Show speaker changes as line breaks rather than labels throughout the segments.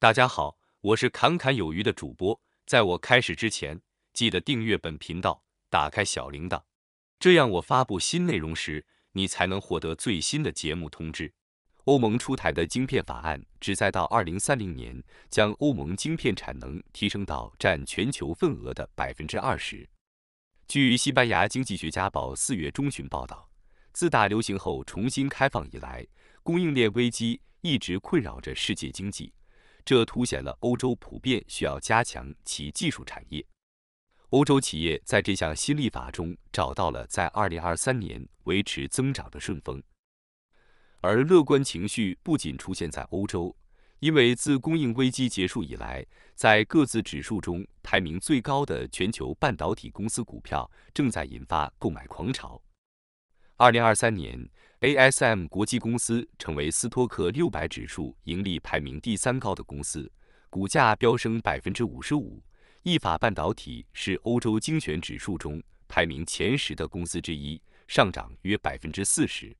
大家好，我是侃侃有余的主播。在我开始之前，记得订阅本频道，打开小铃铛，这样我发布新内容时，你才能获得最新的节目通知。欧盟出台的晶片法案旨在到二零三零年将欧盟晶片产能提升到占全球份额的百分之二十。据西班牙《经济学家报》四月中旬报道，自大流行后重新开放以来，供应链危机一直困扰着世界经济。这凸显了欧洲普遍需要加强其技术产业。欧洲企业在这项新立法中找到了在2023年维持增长的顺风。而乐观情绪不仅出现在欧洲，因为自供应危机结束以来，在各自指数中排名最高的全球半导体公司股票正在引发购买狂潮。二零二三年，ASM 国际公司成为斯托克六百指数盈利排名第三高的公司，股价飙升百分之五十五。意法半导体是欧洲精选指数中排名前十的公司之一，上涨约百分之四十。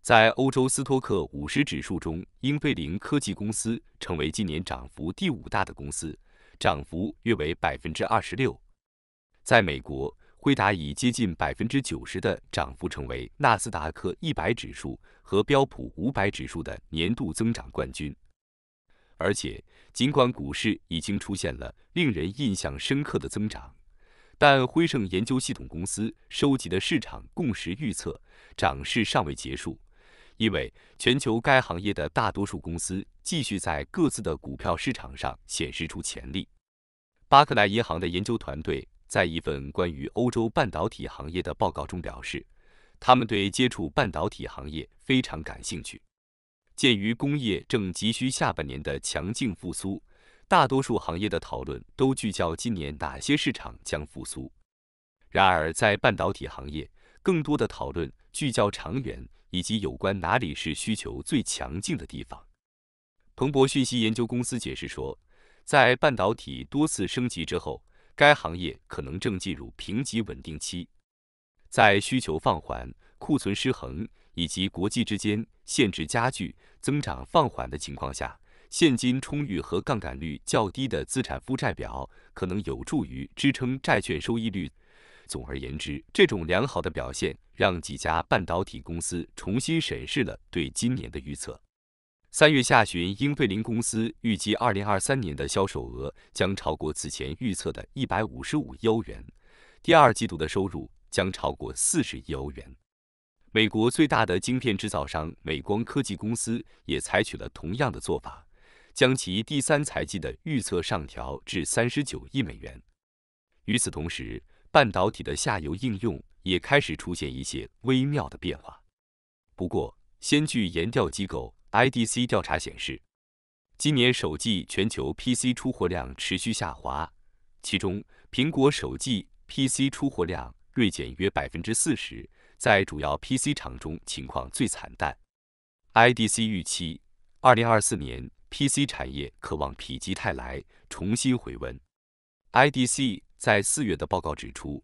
在欧洲斯托克五十指数中，英飞凌科技公司成为今年涨幅第五大的公司，涨幅约为百分之二十六。在美国。辉达以接近百分之九十的涨幅成为纳斯达克一百指数和标普五百指数的年度增长冠军。而且，尽管股市已经出现了令人印象深刻的增长，但辉盛研究系统公司收集的市场共识预测涨势尚未结束，因为全球该行业的大多数公司继续在各自的股票市场上显示出潜力。巴克莱银行的研究团队。在一份关于欧洲半导体行业的报告中表示，他们对接触半导体行业非常感兴趣。鉴于工业正急需下半年的强劲复苏，大多数行业的讨论都聚焦今年哪些市场将复苏。然而，在半导体行业，更多的讨论聚焦长远以及有关哪里是需求最强劲的地方。彭博讯息研究公司解释说，在半导体多次升级之后。该行业可能正进入评级稳定期，在需求放缓、库存失衡以及国际之间限制加剧、增长放缓的情况下，现金充裕和杠杆率较低的资产负债表可能有助于支撑债券收益率。总而言之，这种良好的表现让几家半导体公司重新审视了对今年的预测。三月下旬，英飞凌公司预计，二零二三年的销售额将超过此前预测的一百五十五亿欧元，第二季度的收入将超过四十亿欧元。美国最大的晶片制造商美光科技公司也采取了同样的做法，将其第三财季的预测上调至三十九亿美元。与此同时，半导体的下游应用也开始出现一些微妙的变化。不过，先据研调机构。IDC 调查显示，今年首季全球 PC 出货量持续下滑，其中苹果首季 PC 出货量锐减约百分之四十，在主要 PC 厂中情况最惨淡。IDC 预期，二零二四年 PC 产业可望否极泰来，重新回温。IDC 在四月的报告指出。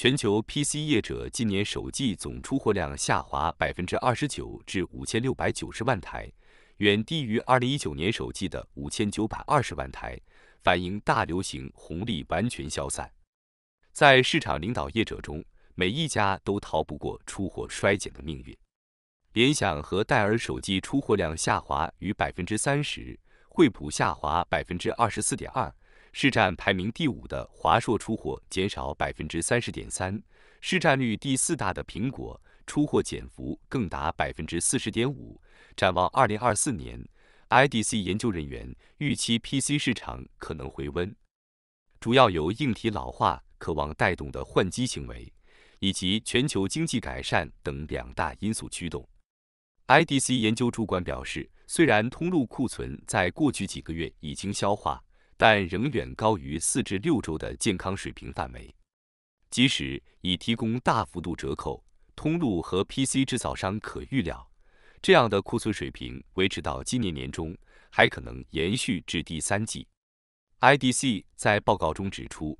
全球 PC 业者今年首季总出货量下滑百分之二十九至五千六百九十万台，远低于二零一九年首季的五千九百二十万台，反映大流行红利完全消散。在市场领导业者中，每一家都逃不过出货衰减的命运。联想和戴尔手机出货量下滑逾百分之三十，惠普下滑百分之二十四点二。市占排名第五的华硕出货减少百分之三十点三，市占率第四大的苹果出货减幅更达百分之四十点五。展望二零二四年，IDC 研究人员预期 PC 市场可能回温，主要由硬体老化、渴望带动的换机行为，以及全球经济改善等两大因素驱动。IDC 研究主管表示，虽然通路库存在过去几个月已经消化。但仍远高于四至六周的健康水平范围。即使已提供大幅度折扣，通路和 PC 制造商可预料，这样的库存水平维持到今年年中，还可能延续至第三季。IDC 在报告中指出，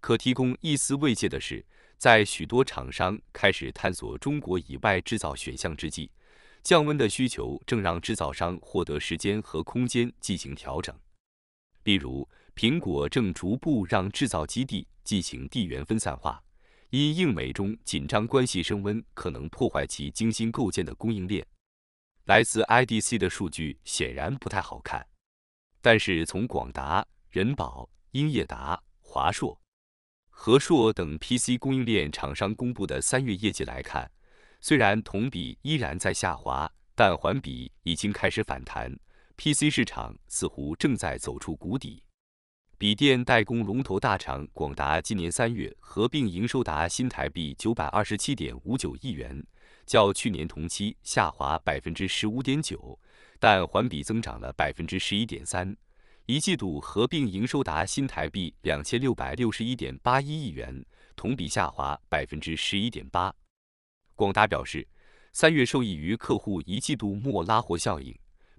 可提供一丝慰藉的是，在许多厂商开始探索中国以外制造选项之际，降温的需求正让制造商获得时间和空间进行调整。例如，苹果正逐步让制造基地进行地缘分散化，因应美中紧张关系升温，可能破坏其精心构建的供应链。来自 IDC 的数据显然不太好看，但是从广达、仁宝、英业达、华硕、和硕等 PC 供应链厂商公布的三月业绩来看，虽然同比依然在下滑，但环比已经开始反弹。PC 市场似乎正在走出谷底，笔电代工龙头大厂广达今年三月合并营收达新台币九百二十七点五九亿元，较去年同期下滑百分之十五点九，但环比增长了百分之十一点三。一季度合并营收达新台币两千六百六十一点八一亿元，同比下滑百分之十一点八。广达表示，三月受益于客户一季度末拉货效应。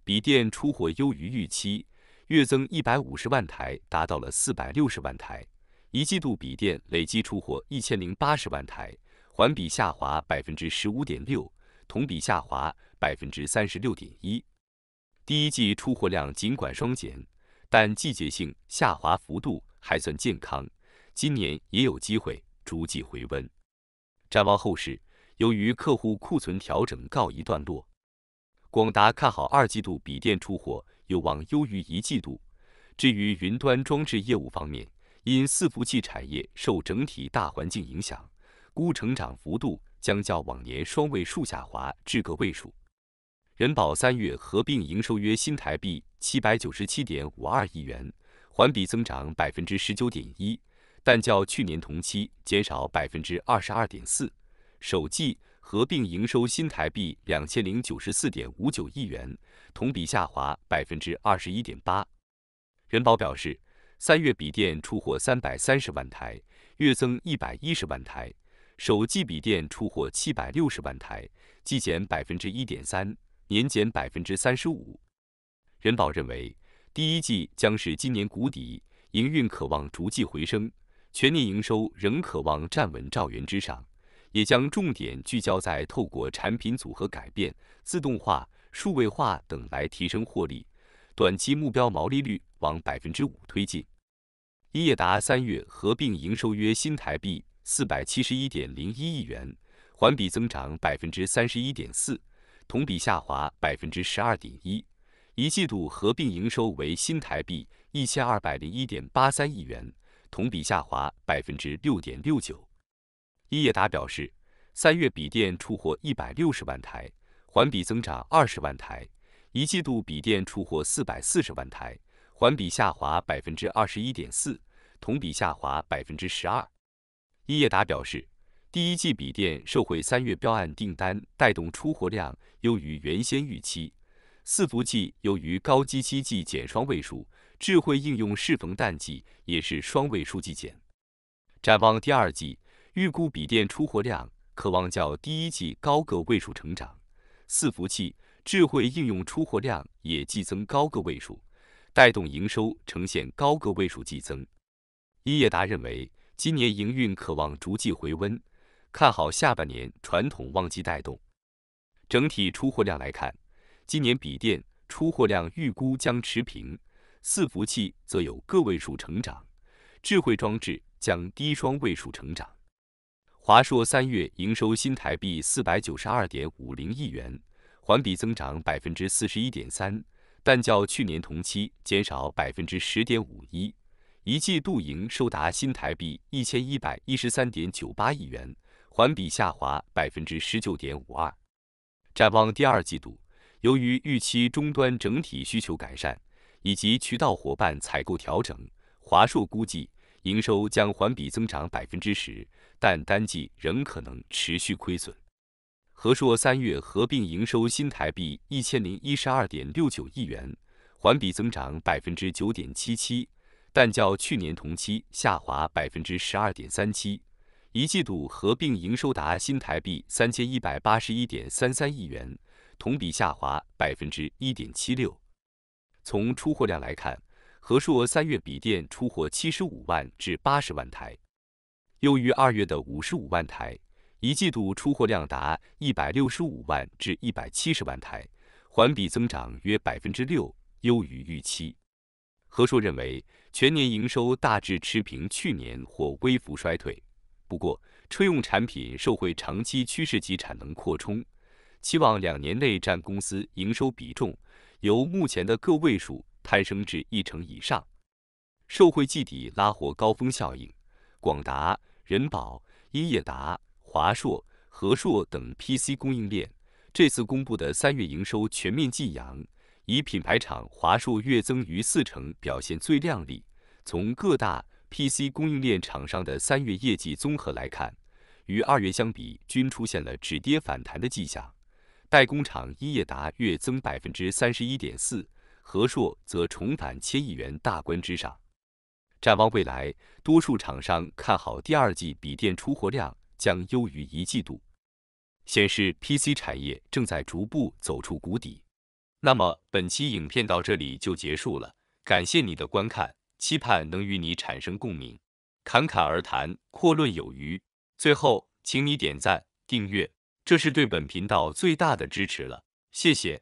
笔电出货优于预期，月增一百五十万台，达到了四百六十万台。一季度笔电累计出货一千零八十万台，环比下滑百分之十五点六，同比下滑百分之三十六点一。第一季出货量尽管双减，但季节性下滑幅度还算健康，今年也有机会逐季回温。展望后市，由于客户库存调整告一段落。广达看好二季度笔电出货有望优于一季度。至于云端装置业务方面，因伺服器产业受整体大环境影响，估成长幅度将较往年双位数下滑至个位数。人保三月合并营收约新台币七百九十七点五二亿元，环比增长百分之十九点一，但较去年同期减少百分之二十二点四，首季。合并营收新台币两千零九十四点五九亿元，同比下滑百分之二十一点八。人保表示，三月笔电出货三百三十万台，月增一百一十万台；手机笔电出货七百六十万台，季减百分之一点三，年减百分之三十五。人保认为，第一季将是今年谷底，营运渴望逐季回升，全年营收仍渴望站稳兆元之上。也将重点聚焦在透过产品组合改变、自动化、数位化等来提升获利，短期目标毛利率往百分之五推进。一叶达三月合并营收约新台币四百七十一点零一亿元，环比增长百分之三十一点四，同比下滑百分之十二点一。一季度合并营收为新台币一千二百零一点八三亿元，同比下滑百分之六点六九。一叶达表示，三月笔电出货一百六十万台，环比增长二十万台；一季度笔电出货四百四十万台，环比下滑百分之二十一点四，同比下滑百分之十二。一叶达表示，第一季笔电受惠三月标案订单，带动出货量优于原先预期；四、服季由于高基期季减双位数，智慧应用适逢淡季，也是双位数季减。展望第二季。预估笔电出货量可望较第一季高个位数成长，伺服器智慧应用出货量也继增高个位数，带动营收呈现高个位数激增。伊叶达认为，今年营运可望逐季回温，看好下半年传统旺季带动。整体出货量来看，今年笔电出货量预估将持平，伺服器则有个位数成长，智慧装置将低双位数成长。华硕三月营收新台币四百九十二点五零亿元，环比增长百分之四十一点三，但较去年同期减少百分之十点五一。一季度营收达新台币一千一百一十三点九八亿元，环比下滑百分之十九点五二。展望第二季度，由于预期终端整体需求改善，以及渠道伙伴采购调整，华硕估计营收将环比增长百分之十。但单季仍可能持续亏损。和硕三月合并营收新台币一千零一十二点六九亿元，环比增长百分之九点七七，但较去年同期下滑百分之十二点三七。一季度合并营收达新台币三千一百八十一点三三亿元，同比下滑百分之一点七六。从出货量来看，和硕三月笔电出货七十五万至八十万台。优于二月的五十五万台，一季度出货量达一百六十五万至一百七十万台，环比增长约百分之六，优于预期。何硕认为，全年营收大致持平去年或微幅衰退。不过，车用产品受惠长期趋势及产能扩充，期望两年内占公司营收比重由目前的个位数攀升至一成以上。受惠季底拉货高峰效应，广达。人保、英业达、华硕、和硕等 PC 供应链这次公布的三月营收全面寄阳，以品牌厂华硕月增逾四成，表现最亮丽。从各大 PC 供应链厂商的三月业绩综合来看，与二月相比，均出现了止跌反弹的迹象。代工厂一业达月增百分之三十一点四，和硕则重返千亿元大关之上。展望未来，多数厂商看好第二季笔电出货量将优于一季度，显示 PC 产业正在逐步走出谷底。那么本期影片到这里就结束了，感谢你的观看，期盼能与你产生共鸣。侃侃而谈，阔论有余。最后，请你点赞、订阅，这是对本频道最大的支持了，谢谢。